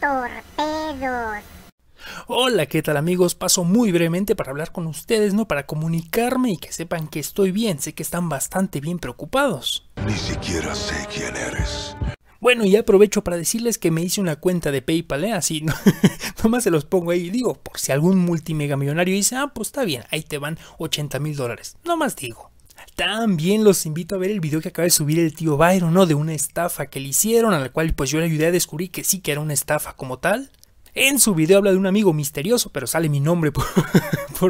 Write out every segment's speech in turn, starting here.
torpedos. Hola, ¿qué tal amigos? Paso muy brevemente para hablar con ustedes, no para comunicarme y que sepan que estoy bien, sé que están bastante bien preocupados. Ni siquiera sé quién eres. Bueno, y aprovecho para decirles que me hice una cuenta de PayPal, ¿eh? así ¿no? nomás se los pongo ahí y digo, por si algún multimegamillonario dice, ah, pues está bien, ahí te van 80 mil dólares, nomás digo. También los invito a ver el video que acaba de subir el tío Byron, ¿no? De una estafa que le hicieron, a la cual pues yo le ayudé a descubrir que sí que era una estafa como tal. En su video habla de un amigo misterioso, pero sale mi nombre por,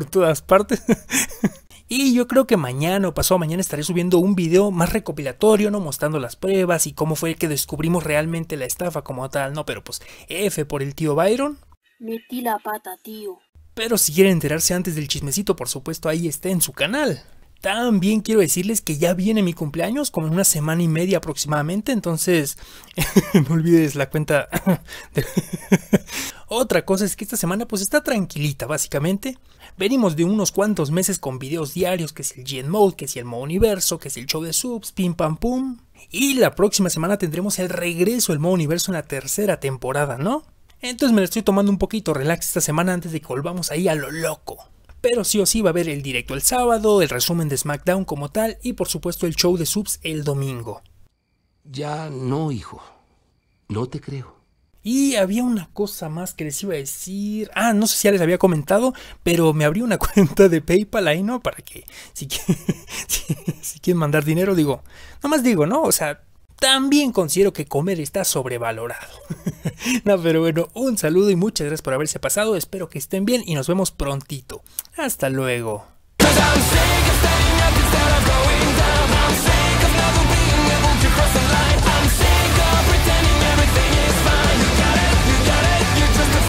todas partes. Y yo creo que mañana o pasado mañana estaré subiendo un video más recopilatorio, ¿no? Mostrando las pruebas y cómo fue que descubrimos realmente la estafa como tal, ¿no? Pero pues, F por el tío Byron. Metí la pata, tío. Pero si quieren enterarse antes del chismecito, por supuesto, ahí está en su canal. También quiero decirles que ya viene mi cumpleaños, como en una semana y media aproximadamente, entonces no olvides la cuenta. Otra cosa es que esta semana pues está tranquilita básicamente. Venimos de unos cuantos meses con videos diarios, que es el Gen Mode, que es el Modo Universo, que es el show de subs, pim pam pum. Y la próxima semana tendremos el regreso del Modo Universo en la tercera temporada, ¿no? Entonces me lo estoy tomando un poquito relax esta semana antes de que volvamos ahí a lo loco pero sí o sí va a haber el directo el sábado, el resumen de SmackDown como tal y por supuesto el show de subs el domingo. Ya no, hijo. No te creo. Y había una cosa más que les iba a decir. Ah, no sé si ya les había comentado, pero me abrí una cuenta de PayPal ahí, ¿no? Para que si, quieren, mandar dinero, digo, más digo, ¿no? O sea, también considero que comer está sobrevalorado. no, pero bueno, un saludo y muchas gracias por haberse pasado. Espero que estén bien y nos vemos prontito. Hasta luego.